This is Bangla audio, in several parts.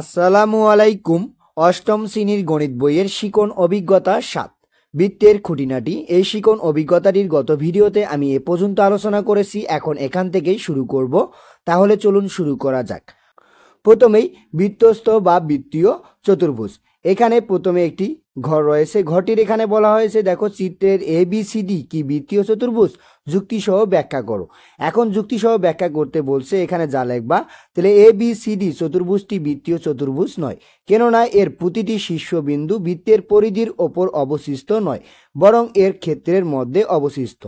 আসসালামু আলাইকুম অষ্টম শ্রেণীর গণিত বইয়ের শিকন অভিজ্ঞতা সাত বৃত্তের খুঁটিনাটি এই শিকন অভিজ্ঞতাটির গত ভিডিওতে আমি এ পর্যন্ত আলোচনা করেছি এখন এখান থেকেই শুরু করব তাহলে চলুন শুরু করা যাক প্রথমেই বৃত্তস্থ বা বৃত্তীয় চতুর্ভুজ এখানে প্রথমে একটি ঘর রয়েছে ঘরটির এখানে বলা হয়েছে দেখো চিত্রের এ বি সি ডি কি বৃত্তীয় চতুর্ভুজ যুক্তিসহ ব্যাখ্যা করো এখন যুক্তিসহ ব্যাখ্যা করতে বলছে এখানে যা লেখবা তাহলে এ বি সি ডি চতুর্ভুজটি বৃত্তীয় চতুর্ভুজ নয় কেননা এর প্রতিটি শীর্ষবিন্দু বৃত্তের পরিধির ওপর অবশিষ্ট নয় বরং এর ক্ষেত্রের মধ্যে অবশিষ্ট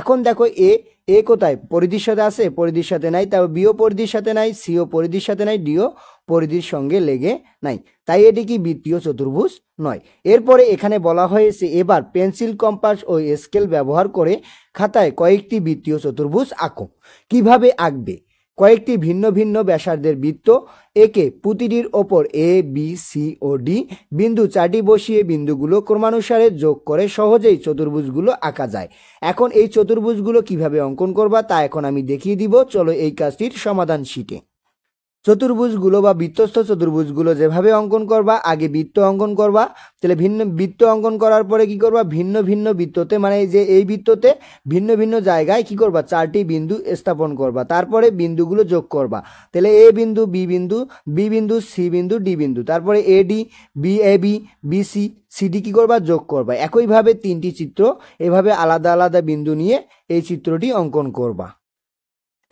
এখন দেখো এ এ কোথায় পরিধির সাথে আছে পরিধির সাথে নাই তবে বিও পরিধির সাথে নাই সিও পরিধির সাথে নাই ডিও পরিধির সঙ্গে লেগে নাই তাই এটি কি বৃত্তীয় চতুর্ভুজ নয় এরপরে এখানে বলা হয়েছে এবার পেন্সিল কম্পাস ও স্কেল ব্যবহার করে খাতায় কয়েকটি বৃত্তীয় চতুর্ভুজ আঁকো কিভাবে আঁকবে কয়েকটি ভিন্ন ভিন্ন ব্যাসার্ধের বৃত্ত একে পুঁতিটির ওপর এ বি সি ও ডি বিন্দু চারটি বসিয়ে বিন্দুগুলো ক্রমানুসারে যোগ করে সহজেই চতুর্ভুজগুলো আঁকা যায় এখন এই চতুর্ভুজগুলো কিভাবে অঙ্কন করবা তা এখন আমি দেখিয়ে দিব চলো এই কাজটির সমাধান শিটে চতুর্ভুজগুলো বা বৃত্তস্থ চতুর্ভুজগুলো যেভাবে অঙ্কন করবা আগে বৃত্ত অঙ্কন করবা তাহলে ভিন্ন বৃত্ত অঙ্কন করার পরে কি করবা ভিন্ন ভিন্ন বৃত্ততে মানে যে এই বৃত্ততে ভিন্ন ভিন্ন জায়গায় কি করবা চারটি বিন্দু স্থাপন করবা তারপরে বিন্দুগুলো যোগ করবা তাহলে এ বিন্দু বি বিন্দু বি বিন্দু সি বিন্দু ডি বিন্দু তারপরে A D B A B B C CD কী করবা যোগ করবা একইভাবে তিনটি চিত্র এভাবে আলাদা আলাদা বিন্দু নিয়ে এই চিত্রটি অঙ্কন করবা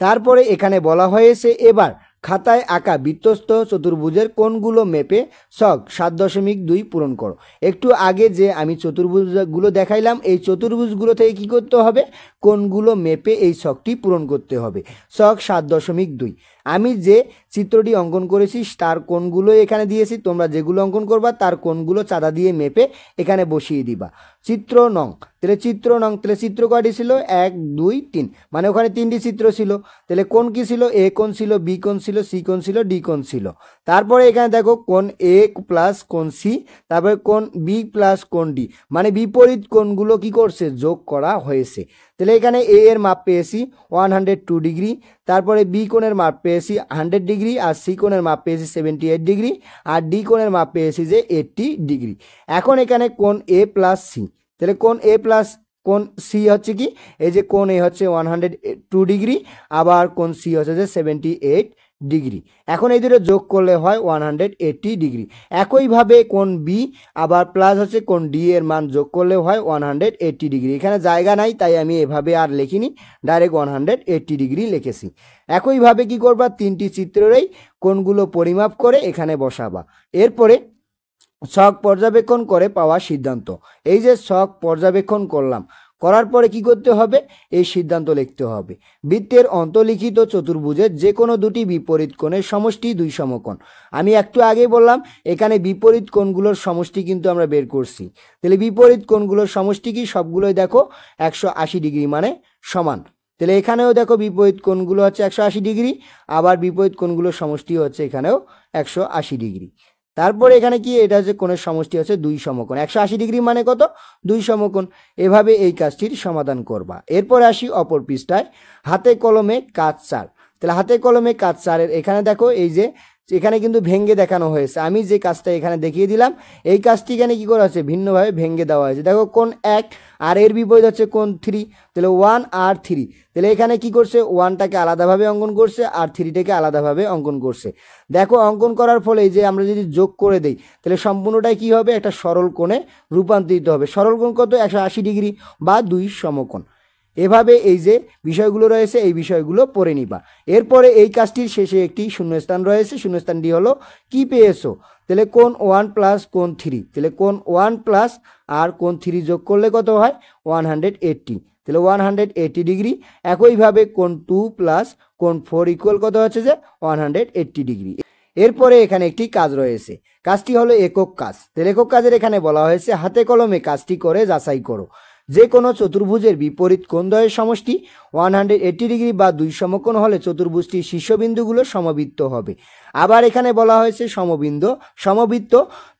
তারপরে এখানে বলা হয়েছে এবার খাতায় আঁকা বিত্তস্ত চতুর্ভুজের কোনগুলো মেপে শখ সাত দশমিক দুই পূরণ করো একটু আগে যে আমি চতুর্ভুজগুলো দেখাইলাম এই চতুর্ভুজগুলো থেকে কী করতে হবে কোনগুলো মেপে এই শখটি পূরণ করতে হবে শখ সাত দশমিক দুই আমি যে চিত্রটি অঙ্কন করেছি তার কোনগুলো এখানে দিয়েছি তোমরা যেগুলো অঙ্কন করবা তার কোনগুলো চাঁদা দিয়ে মেপে এখানে বসিয়ে দিবা চিত্র নং তাহলে চিত্র নং তাহলে চিত্র কয়টি ছিল এক দুই তিন মানে ওখানে তিনটি চিত্র ছিল তাহলে কোন কি ছিল এ কোন ছিল বি কোন ছিল সি কোন ছিল ডি কোন ছিল তারপরে এখানে দেখো কোন এ প্লাস কোন সি তারপরে কোন বি প্লাস কোন ডি মানে বিপরীত কোনগুলো কি করছে যোগ করা হয়েছে তাহলে এখানে এ এর মাপ পেয়েছি ওয়ান হান্ড্রেড টু ডিগ্রি তারপরে বি কোণের মাপ পেয়েছি হান্ড্রেড ডিগ্রি আর সি কোণের মাপ পেয়েছি সেভেন্টি এইট ডিগ্রি আর ডি কোণের মাপ পেয়েছি যে এইটি ডিগ্রি এখন এখানে কোন এ প্লাস সি তাহলে কোন এ প্লাস কোন সি হচ্ছে কি এই যে কোন এ হচ্ছে ওয়ান হান্ড্রেড টু ডিগ্রি আবার কোন সি হচ্ছে যে সেভেন্টি এইট ডিগ্রি এখন এই দুটো যোগ করলে হয় ওয়ান হান্ড্রেড এইটি ডিগ্রি একইভাবে কোন বি আবার প্লাস হচ্ছে কোন ডি এর মান যোগ করলে হয় ওয়ান হান্ড্রেড এইটি ডিগ্রি এখানে জায়গা নাই তাই আমি এভাবে আর লিখিনি direct one hundred eighty degree লিখেছি একইভাবে কি করবা তিনটি চিত্ররেই কোনগুলো পরিমাপ করে এখানে বসাবা এরপরে শখ পর্যবেক্ষণ করে পাওয়া সিদ্ধান্ত এই যে শখ পর্যবেক্ষণ করলাম করার পরে কি করতে হবে এই সিদ্ধান্ত লিখতে হবে বৃত্তের অন্তলিখিত চতুর্ভুজের যে কোনো দুটি বিপরীত কোণের সমষ্টি দুই সমকোণ আমি একটু আগে বললাম এখানে বিপরীত কোণগুলোর সমষ্টি কিন্তু আমরা বের করছি তাহলে বিপরীত কোণগুলোর সমষ্টি কি সবগুলোই দেখো একশো আশি ডিগ্রি মানে সমান তাহলে এখানেও দেখো বিপরীত কোণগুলো হচ্ছে একশো আশি ডিগ্রি আবার বিপরীত কোণগুলোর সমষ্টি হচ্ছে এখানেও একশো আশি ডিগ্রি তারপরে এখানে কি এটা হচ্ছে কোণের সমষ্টি হচ্ছে দুই সমকোণ একশো আশি ডিগ্রি মানে কত দুই সমকোণ এভাবে এই কাজটির সমাধান করবা এরপর আসি অপর পৃষ্ঠায় হাতে কলমে কাজ চার তাহলে হাতে কলমে কাজ চারের এখানে দেখো এই যে এখানে কিন্তু ভেঙ্গে দেখানো হয়েছে আমি যে কাজটা এখানে দেখিয়ে দিলাম এই কাজটি এখানে কী করা হয়েছে ভিন্নভাবে ভেঙ্গে দেওয়া হয়েছে দেখো কোন এক আর এর বিপরীত হচ্ছে কোন থ্রি তাহলে ওয়ান আর থ্রি তাহলে এখানে কি করছে ওয়ানটাকে আলাদাভাবে অঙ্কন করছে আর থ্রিটাকে আলাদাভাবে অঙ্কন করছে দেখো অঙ্কন করার ফলে যে আমরা যদি যোগ করে দেই তাহলে সম্পূর্ণটাই কি হবে একটা সরল কোণে রূপান্তরিত হবে সরল কোণ কত একশো ডিগ্রি বা দুই সমকোণ এভাবে এই যে বিষয়গুলো রয়েছে এই বিষয়গুলো পড়ে নিবা এরপরে এই কাজটির শেষে একটি শূন্যস্থান রয়েছে শূন্যস্থানটি হলো কি পেয়েছো তাহলে কোন ওয়ান প্লাস কোন থ্রি তাহলে কোন ওয়ান প্লাস আর কোন থ্রি যোগ করলে কত হয় ওয়ান হান্ড্রেড এইট্টি তাহলে ওয়ান হান্ড্রেড এইট্টি ডিগ্রি একইভাবে কোন টু প্লাস কোন ফোর ইকুয়াল কত হচ্ছে যে ওয়ান হান্ড্রেড এইট্টি ডিগ্রি এরপরে এখানে একটি কাজ রয়েছে কাজটি হলো একক কাজ তাহলে একক কাজের এখানে বলা হয়েছে হাতে কলমে কাজটি করে যাচাই করো যে কোনো চতুর্ভুজের বিপরীত কোন দয়ের সমষ্টি ওয়ান হান্ড্রেড এইটি ডিগ্রি বা দুই সমকোণ হলে চতুর্ভুজটির শীর্ষবিন্দুগুলো সমবৃত্ত হবে আবার এখানে বলা হয়েছে সমবিন্দ সমবৃত্ত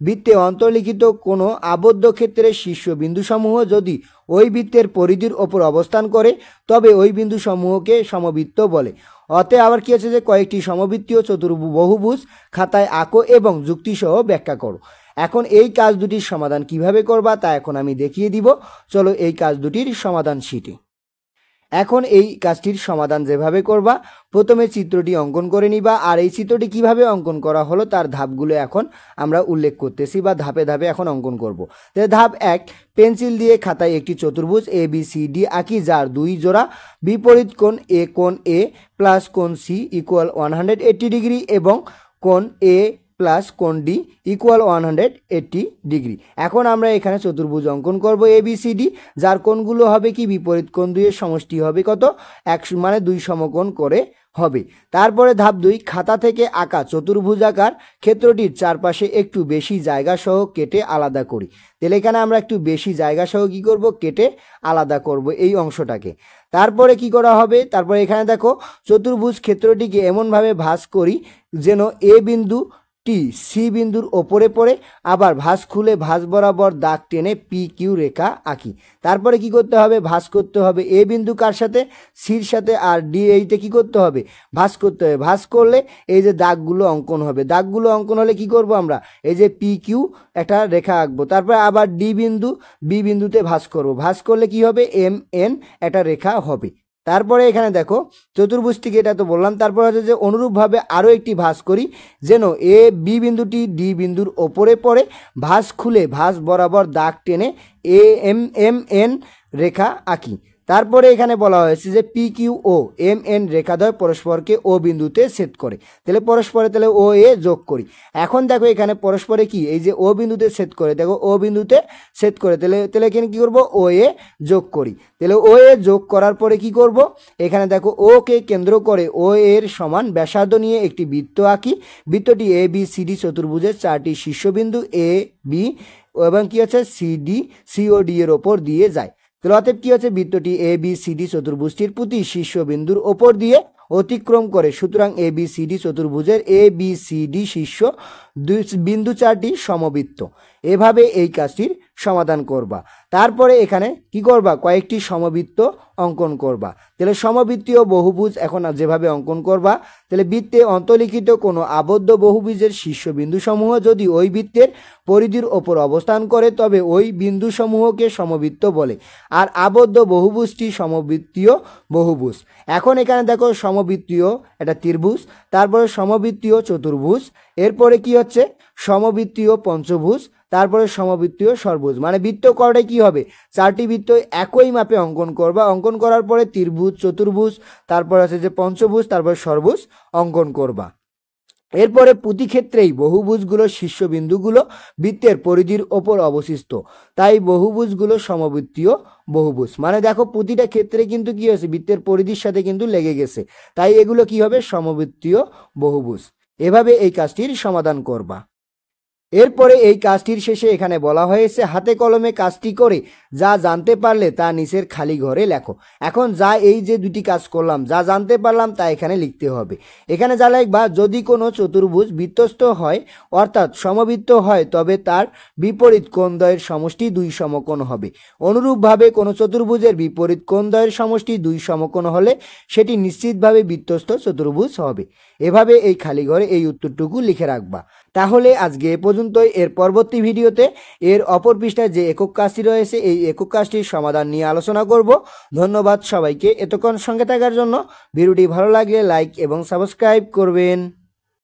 বৃত্তে অন্তর্লিখিত কোনো আবদ্ধ ক্ষেত্রের শীর্ষবিন্দুসমূহ যদি ওই বৃত্তের পরিধির ওপর অবস্থান করে তবে ওই বিন্দুসমূহকে সমবৃত্ত বলে অতে আবার কী আছে যে কয়েকটি সমবৃত্তীয় চতুর্ভু বহুভুজ খাতায় আঁকো এবং যুক্তিসহ ব্যাখ্যা করো এখন এই কাজ দুটির সমাধান কিভাবে করবা তা এখন আমি দেখিয়ে দিব চলো এই কাজ দুটির সমাধান শিটি এখন এই কাজটির সমাধান যেভাবে করবা প্রথমে চিত্রটি অঙ্কন করে নিবা আর এই চিত্রটি কিভাবে অঙ্কন করা হলো তার ধাপগুলো এখন আমরা উল্লেখ করতেছি বা ধাপে ধাপে এখন অঙ্কন করব। তো ধাপ এক পেন্সিল দিয়ে খাতায় একটি চতুর্ভুজ এ বি সি ডি আঁকি যার দুই জোড়া বিপরীত কোণ এ কোণ এ প্লাস কোণ সি ইকুয়াল ওয়ান ডিগ্রি এবং কোণ এ প্লাস কোনটি equal one hundred eighty degree এখন আমরা এখানে চতুর্ভুজ অঙ্কন করব এবিসিডি যার কোনগুলো হবে কি বিপরীত কোণ দুইয়ের সমষ্টি হবে কত একশো মানে দুই সমকোণ করে হবে তারপরে ধাপ দুই খাতা থেকে আঁকা চতুর্ভুজ আকার ক্ষেত্রটির চারপাশে একটু বেশি জায়গা সহ কেটে আলাদা করি তাহলে এখানে আমরা একটু বেশি জায়গা সহ কী করবো কেটে আলাদা করব এই অংশটাকে তারপরে কি করা হবে তারপরে এখানে দেখো চতুর্ভুজ ক্ষেত্রটিকে এমনভাবে ভাস করি যেন এ বিন্দু টি সি বিন্দুর ওপরে পড়ে আবার ভাস খুলে ভাস বরাবর দাগ টেনে পি কিউ রেখা আঁকি তারপরে কি করতে হবে ভাস করতে হবে এ বিন্দু কার সাথে সির সাথে আর ডি এইতে কি করতে হবে ভাস করতে হবে ভাস করলে এই যে দাগগুলো অঙ্কন হবে দাগগুলো অঙ্কন হলে কি করব আমরা এই যে পি কিউ একটা রেখা আঁকবো তারপরে আবার ডি বিন্দু বি বিন্দুতে ভাস করব ভাস করলে কি হবে এম এন একটা রেখা হবে তারপরে এখানে দেখো চতুর্ভুজটিকে এটা তো বললাম তারপর হচ্ছে যে অনুরূপভাবে আরও একটি ভাস করি যেন এ বি বিন্দুটি ডি বিন্দুর ওপরে পড়ে ভাস খুলে ভাস বরাবর দাগ টেনে এ এম এম এন রেখা আঁকি তারপরে এখানে বলা হয়েছে যে পি কিউ ও এম এন রেখাদ্বয় পরস্পরকে ও বিন্দুতে সেদ করে তাহলে পরস্পরে তাহলে ও এ যোগ করি এখন দেখো এখানে পরস্পরে কি এই যে ও বিন্দুতে সেদ করে দেখো ও বিন্দুতে সেদ করে তাহলে তাহলে এখানে কী করবো ও এ যোগ করি তাহলে ও এ যোগ করার পরে কি করব এখানে দেখো ও কে কেন্দ্র করে ও এর সমান ব্যাসার্ধ নিয়ে একটি বৃত্ত আঁকি বৃত্তটি এ বি সি ডি চতুর্ভুজের চারটি শীর্ষবিন্দু এ বি এবং কি আছে সি ডি সি ও ডি এর ওপর দিয়ে যায় তাহলে অতএব কি হচ্ছে বৃত্তটি এ বি সিডি চতুর্ভুজটির প্রতি শীর্ষবিন্দুর ওপর দিয়ে অতিক্রম করে সুতরাং এ বি সিডি চতুর্ভুজের এ বি সিডি শীর্ষ বিন্দু চারটি সমবৃত্ত এভাবে এই কাজটির সমাধান করবা তারপরে এখানে কি করবা কয়েকটি সমবৃত্ত অঙ্কন করবা তাহলে সমবৃত্তীয় বহুভুজ এখন যেভাবে অঙ্কন করবা তাহলে বৃত্তে অন্তলিখিত কোনো আবদ্ধ বহুভুজের শীর্ষবিন্দুসমূহ যদি ওই বৃত্তের পরিধির ওপর অবস্থান করে তবে ওই বিন্দুসমূহকে সমবৃত্ত বলে আর আবদ্ধ বহুভুজটি সমবৃত্তীয় বহুভুজ এখন এখানে দেখো সমবৃত্তীয় এটা ত্রিভুজ তারপরে সমবৃত্তীয় চতুর্ভুজ এরপরে কি হচ্ছে সমবৃত্তীয় পঞ্চভুজ তারপরে সমবৃত্তীয় সর্বোজ মানে বৃত্ত করাটা কি হবে চারটি বৃত্ত একই মাপে অঙ্কন করবা অঙ্কন করার পরে ত্রিভুজ চতুর্ভুজ তারপর আছে যে পঞ্চভুজ তারপর সর্বুজ অঙ্কন করবা এরপরে প্রতিক্ষেত্রেই ক্ষেত্রেই বহুভুজগুলো শীর্ষবিন্দুগুলো বৃত্তের পরিধির ওপর অবশিষ্ট তাই বহুভুজগুলো সমবৃত্তীয় বহুভুজ মানে দেখো প্রতিটা ক্ষেত্রে কিন্তু কি হয়েছে বৃত্তের পরিধির সাথে কিন্তু লেগে গেছে তাই এগুলো কি হবে সমবৃত্তীয় বহুভুজ এভাবে এই কাজটির সমাধান করবা এরপরে এই কাজটির শেষে এখানে বলা হয়েছে হাতে কলমে কাজটি করে যা জানতে পারলে তা নিচের খালি ঘরে লেখো এখন যা এই যে দুটি কাজ করলাম যা জানতে পারলাম তা এখানে লিখতে হবে এখানে যা লেখবা যদি কোনো চতুর্ভুজ বিত্তস্ত হয় অর্থাৎ সমবৃত্ত হয় তবে তার বিপরীত কোণদ্বয়ের সমষ্টি দুই সমকোণ হবে অনুরূপভাবে কোনো চতুর্ভুজের বিপরীত কোণদ্বয়ের সমষ্টি দুই সমকোণ হলে সেটি নিশ্চিতভাবে বিত্তস্ত চতুর্ভুজ হবে এভাবে এই খালি ঘরে এই উত্তরটুকু লিখে রাখবা তাহলে আজকে এ পর্যন্তই এর পরবর্তী ভিডিওতে এর অপর পৃষ্ঠায় যে একক কাজটি রয়েছে এই একক কাজটির সমাধান নিয়ে আলোচনা করব ধন্যবাদ সবাইকে এতক্ষণ সঙ্গে থাকার জন্য ভিডিওটি ভালো লাগলে লাইক এবং সাবস্ক্রাইব করবেন